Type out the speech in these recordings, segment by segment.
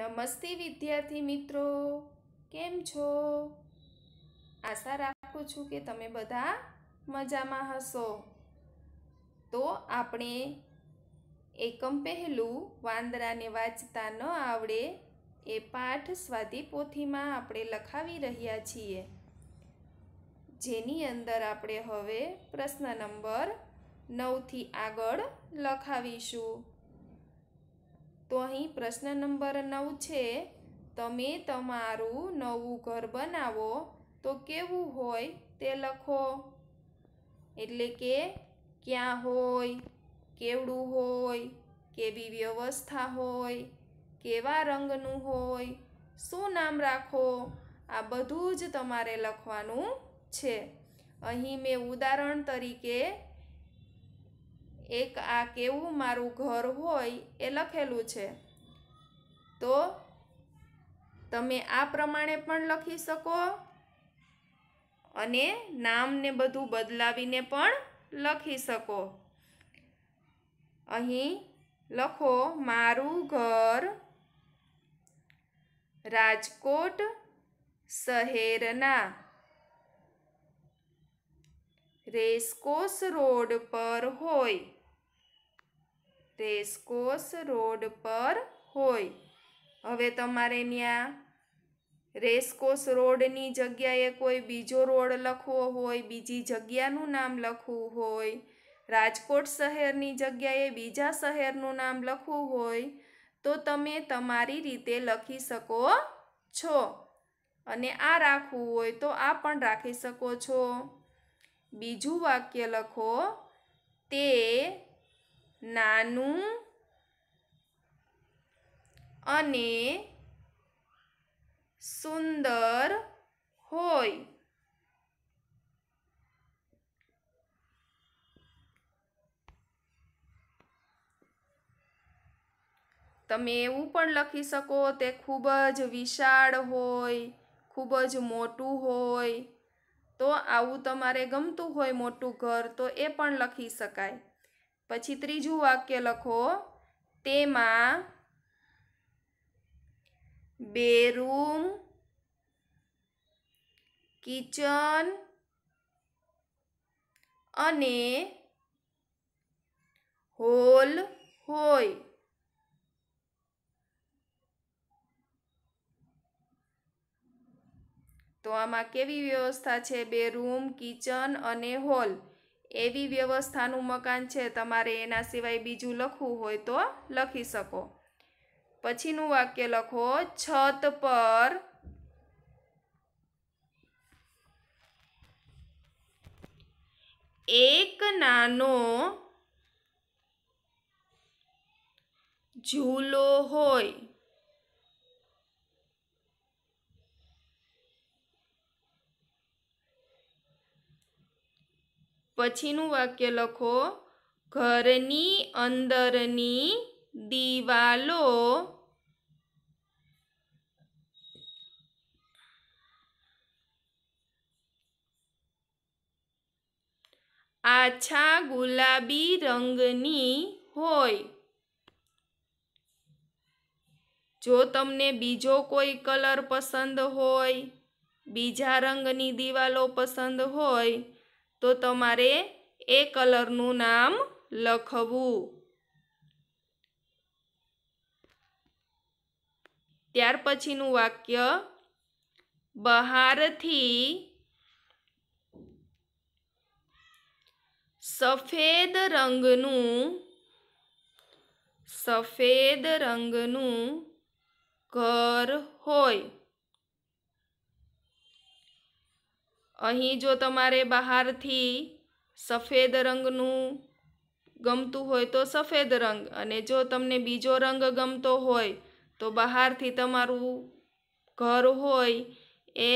નમસ્તે વિદ્યાર્થી મિત્રો કેમ છો આશા રાખું છું કે તમે બધા મજામાં હશો તો આપણે એકમ પહેલું વાંદરાને વાંચતા ન આવડે એ પાઠ સ્વાધી આપણે લખાવી રહ્યા છીએ જેની અંદર આપણે હવે પ્રશ્ન નંબર નવથી આગળ લખાવીશું તો અહીં પ્રશ્ન નંબર નવ છે તમે તમારું નવું ઘર બનાવો તો કેવું હોય તે લખો એટલે કે ક્યાં હોય કેવડું હોય કેવી વ્યવસ્થા હોય કેવા રંગનું હોય શું નામ રાખો આ બધું જ તમારે લખવાનું છે અહીં મેં ઉદાહરણ તરીકે એક આ કેવું મારું ઘર હોય એ લખેલું છે તો તમે આ પ્રમાણે પણ લખી શકો અને નામને બધું બદલાવીને પણ લખી શકો અહીં લખો મારું ઘર રાજકોટ શહેરના રેસકોસ રોડ પર હોય રેસકોસ રોડ પર હોય હવે તમારે ત્યાં રેસકોસ રોડની જગ્યાએ કોઈ બીજો રોડ લખવો હોય બીજી જગ્યાનું નામ લખવું હોય રાજકોટ શહેરની જગ્યાએ બીજા શહેરનું નામ લખવું હોય તો તમે તમારી રીતે લખી શકો છો અને આ રાખવું હોય તો આ પણ રાખી શકો છો બીજું વાક્ય લખો તે નાનું અને સુંદર હોય તમે એવું પણ લખી શકો તે ખૂબ જ વિશાળ હોય ખૂબ જ મોટું હોય તો આવું તમારે ગમતું હોય મોટું ઘર તો એ પણ લખી શકાય પછી ત્રીજું વાક્ય લખો તેમાં બે રૂમ કિચન અને હોલ હોય તો આમાં કેવી વ્યવસ્થા છે બે રૂમ કિચન અને હોલ એવી વ્યવસ્થાનું મકાન છે તમારે એના સિવાય બીજું લખવું હોય તો લખી શકો પછીનું વાક્ય લખો છત પર એક નાનો ઝૂલો હોય પછીનું વાક્ય લખો ઘરની અંદરની દિવાલો આછા ગુલાબી રંગની હોય જો તમને બીજો કોઈ કલર પસંદ હોય બીજા રંગની દિવાલો પસંદ હોય તો તમારે એ કલરનું નામ લખવું ત્યાર પછીનું વાક્ય બહારથી સફેદ રંગનું સફેદ રંગનું ઘર હોય અહીં જો તમારે બહારથી સફેદ રંગનું ગમતું હોય તો સફેદ રંગ અને જો તમને બીજો રંગ ગમતો હોય તો બહારથી તમારું ઘર હોય એ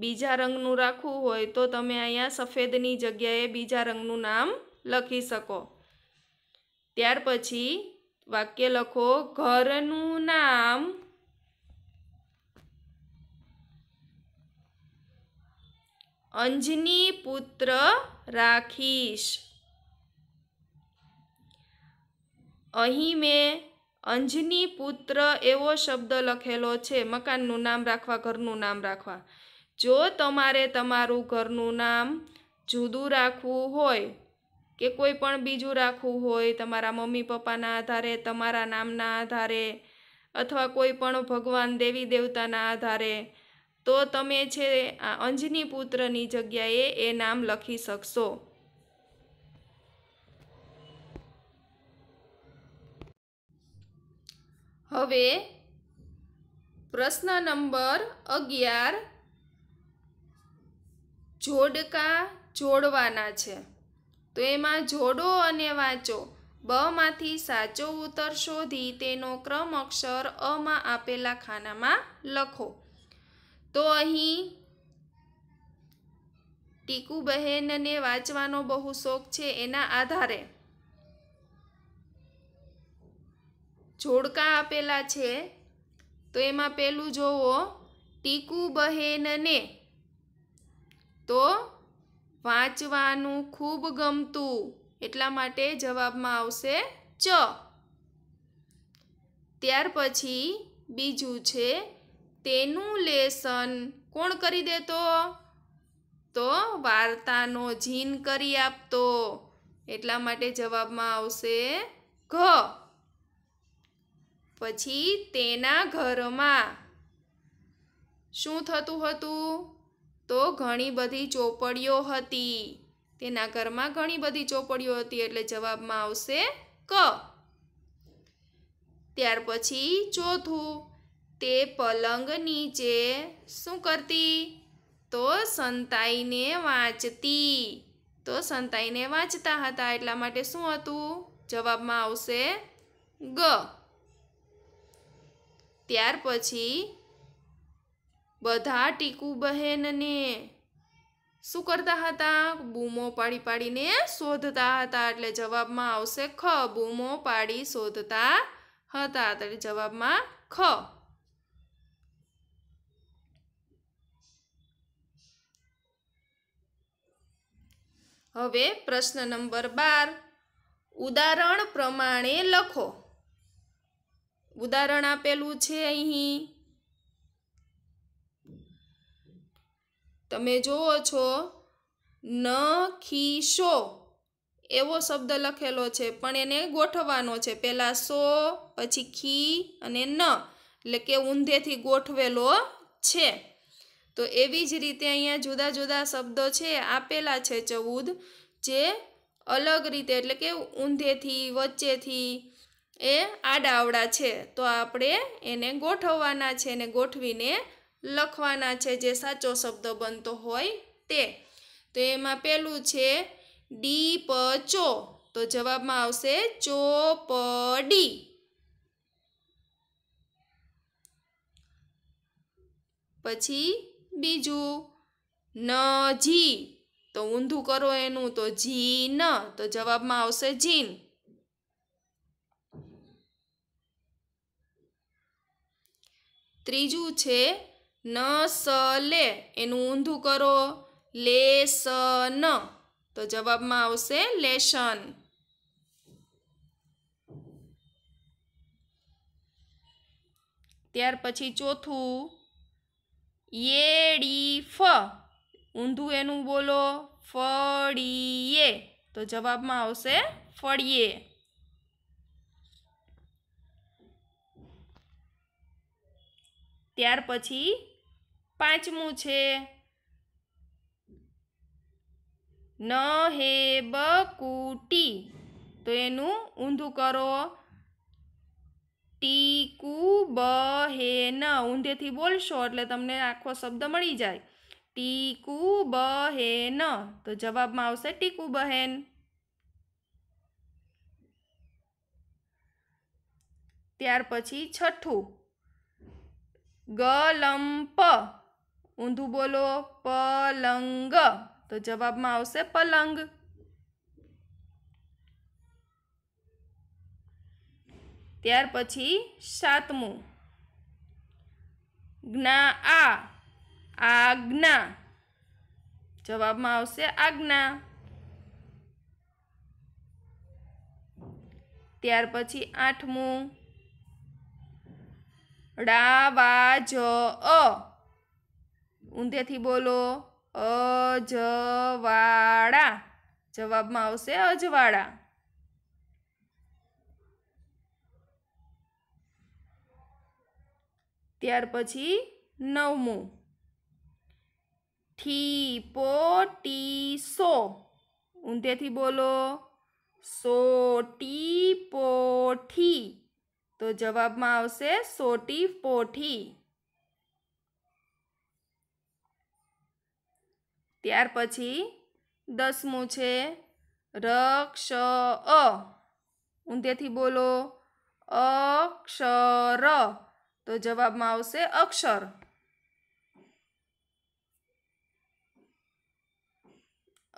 બીજા રંગનું રાખવું હોય તો તમે અહીંયા સફેદની જગ્યાએ બીજા રંગનું નામ લખી શકો ત્યાર પછી વાક્ય લખો ઘરનું નામ અંજની પુત્ર રાખીશ અહીં મેં અંજની પુત્ર એવો શબ્દ લખેલો છે મકાનનું નામ રાખવા ઘરનું નામ રાખવા જો તમારે તમારું ઘરનું નામ જુદું રાખવું હોય કે કોઈ પણ બીજું રાખવું હોય તમારા મમ્મી પપ્પાના આધારે તમારા નામના આધારે અથવા કોઈ પણ ભગવાન દેવી દેવતાના આધારે તો તમે છે આ અંજની પુત્રની જગ્યાએ એ નામ લખી શકશો હવે પ્રશ્ન નંબર અગિયાર જોડકા જોડવાના છે તો એમાં જોડો અને વાંચો બમાંથી સાચો ઉત્તર શોધી તેનો ક્રમ અક્ષર અમાં આપેલા ખાનામાં લખો તો અહીં ટીકુ બહેનને વાંચવાનો બહુ શોખ છે એના આધારે જોડકા આપેલા છે તો એમાં પેલું જોવો ટીકુ બહેનને તો વાંચવાનું ખૂબ ગમતું એટલા માટે જવાબમાં આવશે ચ ત્યાર પછી બીજું છે તેનું લેસન કોણ કરી દેતો તો વાર્તાનો જીન કરી આપતો એટલા માટે જવાબમાં આવશે ઘ પછી તેના ઘરમાં શું થતું હતું તો ઘણી બધી ચોપડીઓ હતી તેના ઘરમાં ઘણી બધી ચોપડીઓ હતી એટલે જવાબમાં આવશે ક ત્યાર પછી ચોથું તે પલંગ નીચે શું કરતી તો સંતાઈને વાંચતી તો સંતાઈને વાંચતા હતા એટલા માટે શું હતું જવાબમાં આવશે ગ ત્યાર પછી બધા ટીકુ બહેનને શું કરતા હતા બૂમો પાડી પાડીને શોધતા હતા એટલે જવાબમાં આવશે ખ બૂમો પાડી શોધતા હતા એટલે જવાબમાં ખ હવે પ્રશ્ન નંબર બાર ઉદાહરણ પ્રમાણે લખો ઉદાહરણ આપેલું છે અહીં તમે જુઓ છો ન ખીશો એવો શબ્દ લખેલો છે પણ એને ગોઠવવાનો છે પહેલાં સો પછી ખી અને ન એટલે કે ઊંધેથી ગોઠવેલો છે તો એવી જ રીતે અહીંયા જુદા જુદા શબ્દો છે આપેલા છે ચૌદ જે અલગ રીતે એટલે કે ઊંધેથી વચ્ચેથી એ આડાવડા છે તો આપણે એને ગોઠવવાના છે એને ગોઠવીને લખવાના છે જે સાચો શબ્દ બનતો હોય તે તો એમાં પહેલું છે ડી પ ચો તો જવાબમાં આવશે ડી પછી બીજું ન જી તો ઊંધું કરો એનું તો જી ન તો જવાબમાં આવશે જીન ત્રીજું છે ન સ લે એનું ઊંધું કરો લે સ ન તો જવાબમાં આવશે લેશન ત્યાર પછી ચોથું યેડી ફ ઊંધું એનું બોલો ફળીએ તો જવાબમાં આવશે ફળીએ ત્યાર પછી પાંચમું છે ન હે બકુટી તો એનું ઊંધું કરો ટીકુ બહેન ઊંધેથી બોલશો એટલે તમને આખો શબ્દ મળી જાય ટીકુ બહેન તો જવાબમાં આવશે ટીકુ બહેન ત્યાર પછી છઠ્ઠું ગલંપ ઊંધું બોલો પલંગ તો જવાબમાં આવશે પલંગ ત્યાર પછી સાતમું જ્ઞા આ આજ્ઞા જવાબમાં આવશે આજ્ઞા ત્યાર પછી આઠમું ડાવા જ અ ઊંધેથી બોલો અજવાળા જવાબમાં આવશે અજવાળા ત્યાર પછી નવમું ઠી પો ટી સો ઊંધેથી બોલો સો ટી પોઠી તો જવાબમાં આવશે સોટી પોઠી ત્યાર પછી દસમું છે રક્ષ અ ઊંધેથી બોલો અક્ષર તો જવાબમાં આવશે અક્ષર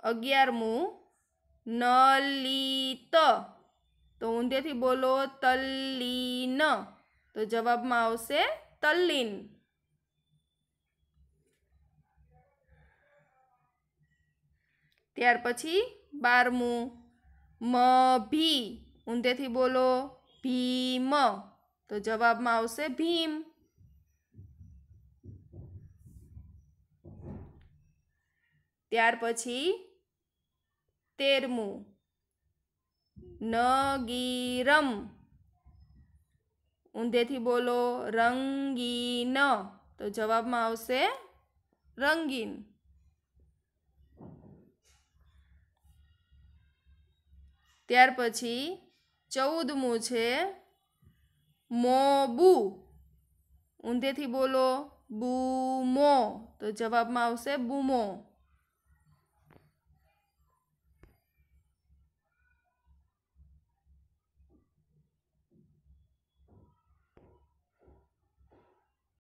અગિયારમું નલિત તો ઊંધેથી બોલો તલ્લીન તો જવાબમાં આવશે તલ્લીન ત્યાર પછી બારમું મ ભી ઊંધેથી બોલો ભીમ તો જવાબમાં આવશે ભીમ ત્યાર પછી તેરમું નગીરમ ઊંધેથી બોલો રંગીન તો જવાબમાં આવશે રંગીન ત્યાર પછી ચૌદમું છે મો મોબુ ઊંધેથી બોલો બૂમો તો જવાબમાં આવશે બૂમો